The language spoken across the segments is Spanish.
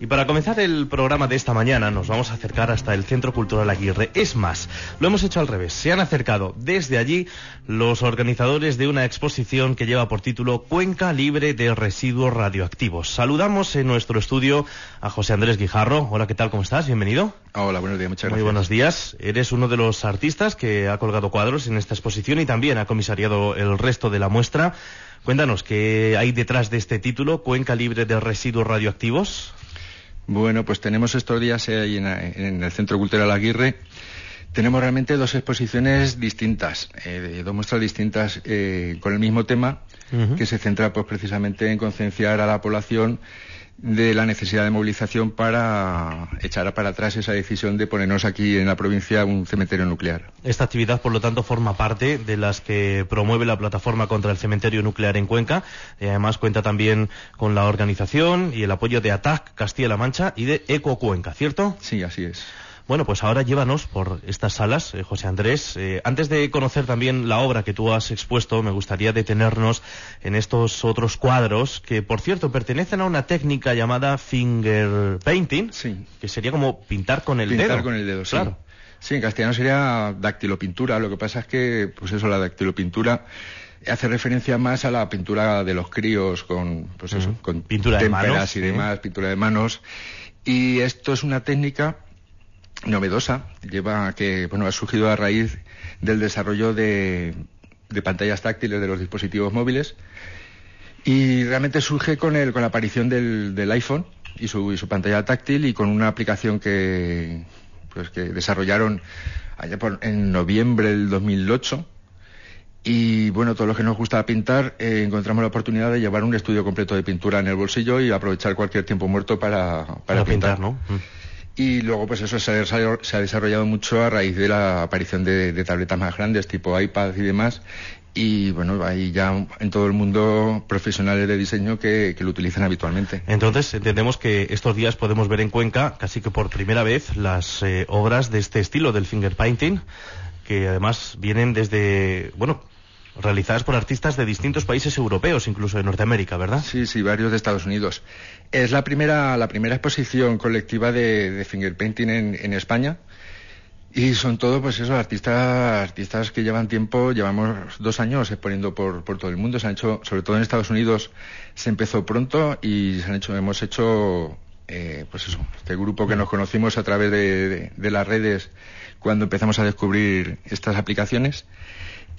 Y para comenzar el programa de esta mañana nos vamos a acercar hasta el Centro Cultural Aguirre. Es más, lo hemos hecho al revés. Se han acercado desde allí los organizadores de una exposición que lleva por título Cuenca Libre de Residuos Radioactivos. Saludamos en nuestro estudio a José Andrés Guijarro. Hola, ¿qué tal? ¿Cómo estás? Bienvenido. Hola, buenos días, muchas gracias. Muy buenos días. Eres uno de los artistas que ha colgado cuadros en esta exposición y también ha comisariado el resto de la muestra. Cuéntanos, ¿qué hay detrás de este título, Cuenca Libre de Residuos Radioactivos? Bueno, pues tenemos estos días ahí en, el Centro Cultural Aguirre tenemos realmente dos exposiciones distintas, eh, dos muestras distintas eh, con el mismo tema, que se centra pues, precisamente en concienciar a la población de la necesidad de movilización para echar para atrás esa decisión de ponernos aquí en la provincia un cementerio nuclear. Esta actividad, por lo tanto, forma parte de las que promueve la plataforma contra el cementerio nuclear en Cuenca. Y además cuenta también con la organización y el apoyo de ATAC Castilla-La Mancha y de Eco Cuenca, ¿cierto? Sí, así es. Bueno, pues ahora llévanos por estas salas, eh, José Andrés. Eh, antes de conocer también la obra que tú has expuesto, me gustaría detenernos en estos otros cuadros que, por cierto, pertenecen a una técnica llamada finger painting, que sería como pintar con el dedo. Pintar con el dedo, sí. claro. Sí, en castellano sería dactilopintura. Lo que pasa es que, pues eso, la dactilopintura hace referencia más a la pintura de los críos con, pues eso, con pintura de manos, y demás, pintura de manos. Y esto es una técnica novedosa, lleva que bueno, ha surgido a raíz del desarrollo de, de pantallas táctiles de los dispositivos móviles y realmente surge con, el, con la aparición del, del iPhone y su, su, pantalla táctil y con una aplicación que, pues, que desarrollaron allá en noviembre del 2008. Y bueno, todos los que nos gusta pintar eh, encontramos la oportunidad de llevar un estudio completo de pintura en el bolsillo y aprovechar cualquier tiempo muerto para, para, pintar. ¿no? Mm. Y luego, pues eso se ha desarrollado mucho a raíz de la aparición de, tabletas más grandes, tipo iPad y demás. Y bueno, hay ya en todo el mundo profesionales de diseño que, lo utilizan habitualmente. Entonces, entendemos que estos días podemos ver en Cuenca, casi que por primera vez, las eh, obras de este estilo, del finger painting, que además vienen desde, bueno, realizadas por artistas de distintos países europeos, incluso de Norteamérica, ¿verdad? Sí, sí, varios de Estados Unidos. Es la primera, la primera exposición colectiva de, de Painting en, España. Y son todos, pues esos artistas, artistas que llevan tiempo, llevamos dos años exponiendo por, por, todo el mundo. Se han hecho, sobre todo en Estados Unidos, se empezó pronto y se han hecho, hemos hecho, eh, pues eso, este grupo que nos conocimos a través de las redes cuando empezamos a descubrir estas aplicaciones.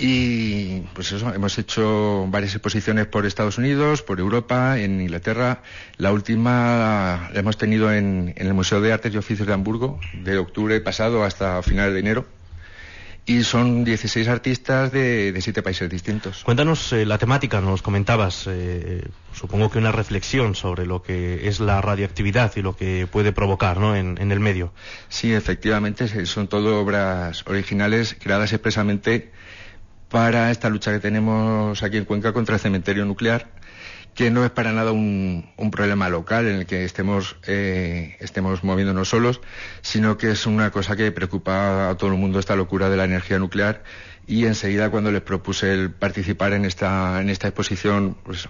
Y pues eso, hemos hecho varias exposiciones por Estados Unidos, por Europa, en Inglaterra. La última la hemos tenido en, el Museo de Artes y Oficios de Hamburgo, de octubre pasado hasta finales de enero. Y son 16 artistas de, de siete países distintos. Cuéntanos eh, la temática, nos comentabas, eh, eh, supongo que una reflexión sobre lo que es la radioactividad y lo que puede provocar ¿no? en, el medio. Sí, efectivamente, son todo obras originales creadas expresamente para esta lucha que tenemos aquí en Cuenca contra el cementerio nuclear, que no es para nada un, problema local en el que estemos, eh, estemos moviéndonos solos, sino que es una cosa que preocupa a todo el mundo esta locura de la energía nuclear y enseguida cuando les propuse participar en esta, en esta exposición pues,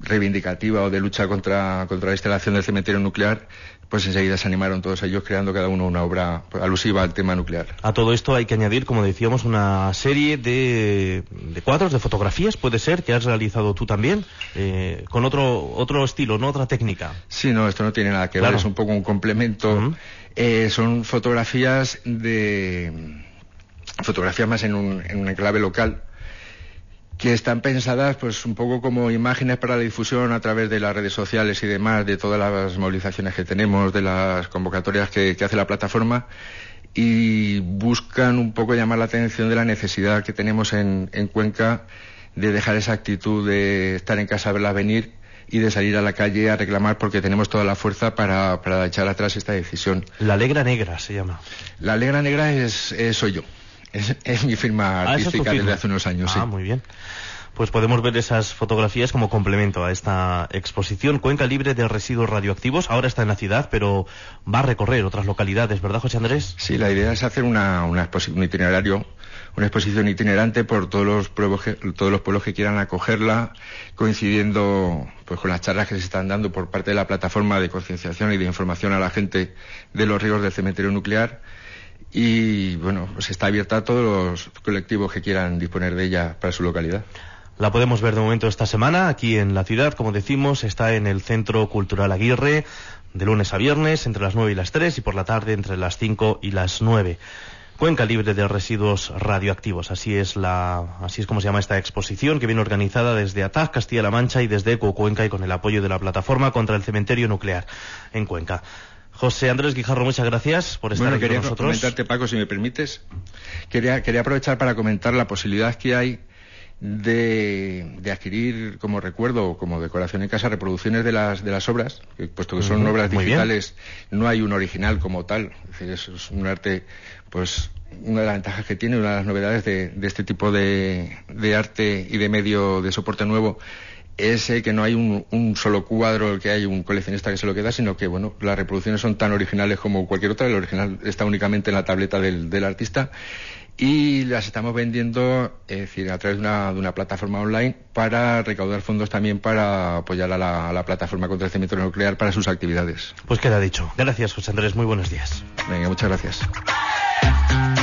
reivindicativa o de lucha contra, contra la instalación del cementerio nuclear, pues enseguida se animaron todos ellos creando cada uno una obra alusiva al tema nuclear. A todo esto hay que añadir, como decíamos, una serie de, cuadros, de fotografías, puede ser, que has realizado tú también, eh, con otro, otro estilo, no otra técnica. Sí, no, esto no tiene nada que ver, es un poco un complemento. Eh, son fotografías de fotografías más en un, en un enclave local que están pensadas pues un poco como imágenes para la difusión a través de las redes sociales y demás, de todas las movilizaciones que tenemos, de las convocatorias que, hace la plataforma y buscan un poco llamar la atención de la necesidad que tenemos en, Cuenca de dejar esa actitud de estar en casa, a verla venir y de salir a la calle a reclamar porque tenemos toda la fuerza para, echar atrás esta decisión. La Alegra Negra se llama. La Alegra Negra es soy yo. Es, mi firma ah, artística desde hace unos años. Ah, muy bien pues podemos ver esas fotografías como complemento a esta exposición. Cuenca libre de residuos radioactivos. Ahora está en la ciudad, pero va a recorrer otras localidades, ¿verdad, José Andrés? Sí, la idea es hacer una, una itinerario, una exposición itinerante por todos los pueblos que, todos los pueblos que quieran acogerla, coincidiendo pues con las charlas que se están dando por parte de la plataforma de concienciación y de información a la gente de los ríos del cementerio nuclear y bueno, pues está abierta a todos los colectivos que quieran disponer de ella para su localidad. La podemos ver de momento esta semana aquí en la ciudad, como decimos, está en el Centro Cultural Aguirre de lunes a viernes entre las 9 y las 3 y por la tarde entre las 5 y las 9. Cuenca libre de residuos radioactivos, así es la así es como se llama esta exposición que viene organizada desde ATAC Castilla-La Mancha y desde Eco Cuenca y con el apoyo de la plataforma contra el cementerio nuclear en Cuenca. José Andrés Guijarro, muchas gracias por estar aquí con nosotros. comentarte, Paco, si me permites. Quería, quería aprovechar para comentar la posibilidad que hay de, adquirir como recuerdo o como decoración en casa reproducciones de las, de las obras, puesto que son obras digitales, no hay un original como tal. Es decir, eso es un arte, pues una de las ventajas que tiene, una de las novedades de, este tipo de, de arte y de medio de soporte nuevo ese que no hay un, solo cuadro que hay un coleccionista que se lo queda, sino que bueno, las reproducciones son tan originales como cualquier otra, el original está únicamente en la tableta del, artista y las estamos vendiendo eh, es decir, a través de una, de una, plataforma online para recaudar fondos también para apoyar a la, plataforma contra el cemento nuclear para sus actividades. Pues queda dicho. Gracias, José Andrés. Muy buenos días. Venga, muchas gracias.